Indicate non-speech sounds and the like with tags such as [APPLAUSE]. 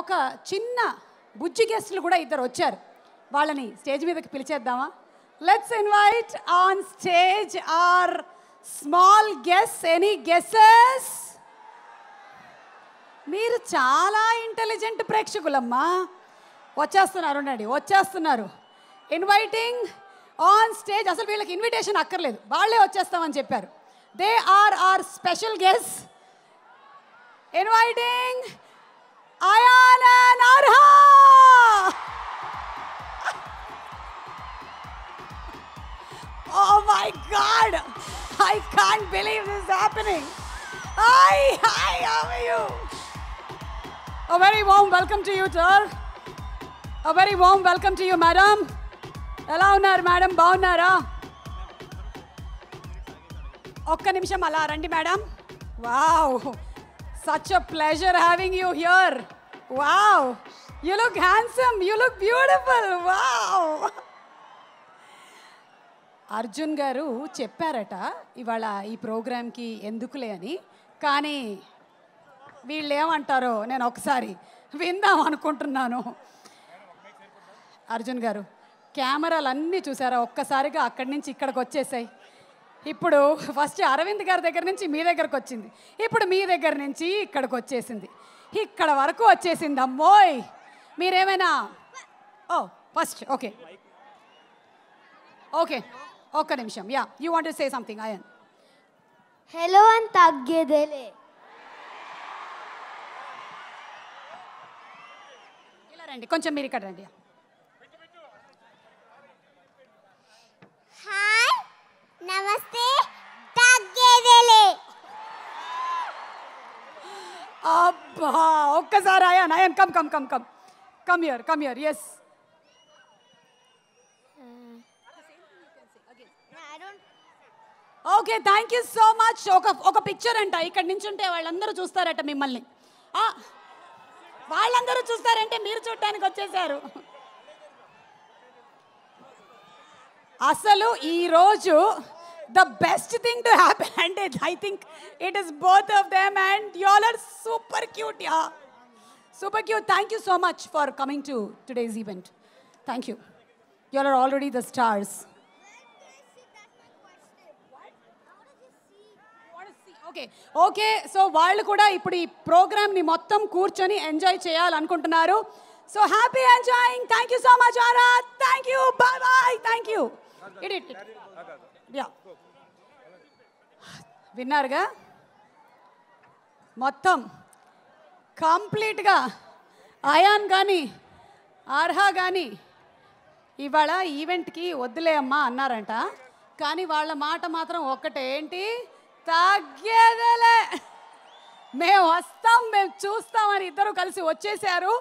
ఒక చిన్న బుజ్జి గెస్టులు కూడా ఇద్దరు వచ్చారు వాళ్ళని స్టేజ్ మీదకి పిలిచేద్దామా let's invite on stage our small guest any guesses మీరు చాలా ఇంటెలిజెంట్ ప్రేక్షకులమ్మా వచ్చేస్తున్నారు ఉండండి వచ్చేస్తున్నారు ఇన్వైటింగ్ ఆన్ స్టేజ్ అసలు వీళ్ళకి ఇన్విటేషన్ అక్కర్లేదు వాళ్ళే వచ్చేస్తామని చెప్పారు they are our special guest inviting Ayan [LAUGHS] and oh my God! I can't believe this is happening. Hi, hi, how are you? A very warm welcome to you, sir. A very warm welcome to you, madam. Hello, ఉన్నారు madam బాగున్నారా ఒక్క నిమిషం అలా రండి madam wow such a pleasure having wow you look handsome, you look beautiful wow Arjun garu చెప్పారట ఇవాళ ఈ ప్రోగ్రామ్కి ఎందుకులే అని కానీ వీళ్ళు ఏమంటారో నేను ఒకసారి విందాం అనుకుంటున్నాను అర్జున్ గారు కెమెరాలు అన్నీ చూసారా ఒక్కసారిగా అక్కడి నుంచి ఇక్కడికి వచ్చేసాయి ఇప్పుడు ఫస్ట్ అరవింద్ గారి దగ్గర నుంచి మీ దగ్గరకు వచ్చింది ఇప్పుడు మీ దగ్గర నుంచి ఇక్కడికి వచ్చేసింది ఇక్కడ వరకు వచ్చేసింది అమ్మోయ్ మీరేమైనా ఓ ఫస్ట్ ఓకే ఓకే ఒక్క నిమిషం yeah you want say something Ayan hello అని తగ్గేదే ఇలా రండి కొంచెం మీరు ఇక్కడ రండి యా నమస్తే తగ్గేదేలే అబ్బా ఒక్కసారి Ayan Ayan come come come come come here come here yes okay thank you so much ఒక ఒక పిక్చర్ అంట ఇక్కడ నుంచి ఉంటే వాళ్ళందరూ చూస్తారట మిమ్మల్ని వాళ్ళందరూ చూస్తారంటే మీరు చూడటానికి వచ్చేసారు అసలు ఈరోజు the best thing to happen. [LAUGHS] And I think it is both of them. And y'all are super cute, yeah. Super cute. Thank you so much for coming to today's event. Thank you. Y'all are already the stars. Okay. So, so koda, కూడా program ఈ ప్రోగ్రామ్ని మొత్తం enjoy enjoy చేయాలనుకుంటున్నారు So happy enjoying. Thank you so much, ఆరా Thank you. Bye bye. Thank you. విన్నారుగా మొత్తం కంప్లీట్గా ion కానీ ఆర్హా కానీ ఇవాళ ఈవెంట్కి వద్దులే అమ్మా అన్నారంట కానీ వాళ్ళ మాట మాత్రం ఒక్కటే ఏంటి మేము వస్తాం మేము చూస్తామని ఇద్దరు కలిసి వచ్చేసారు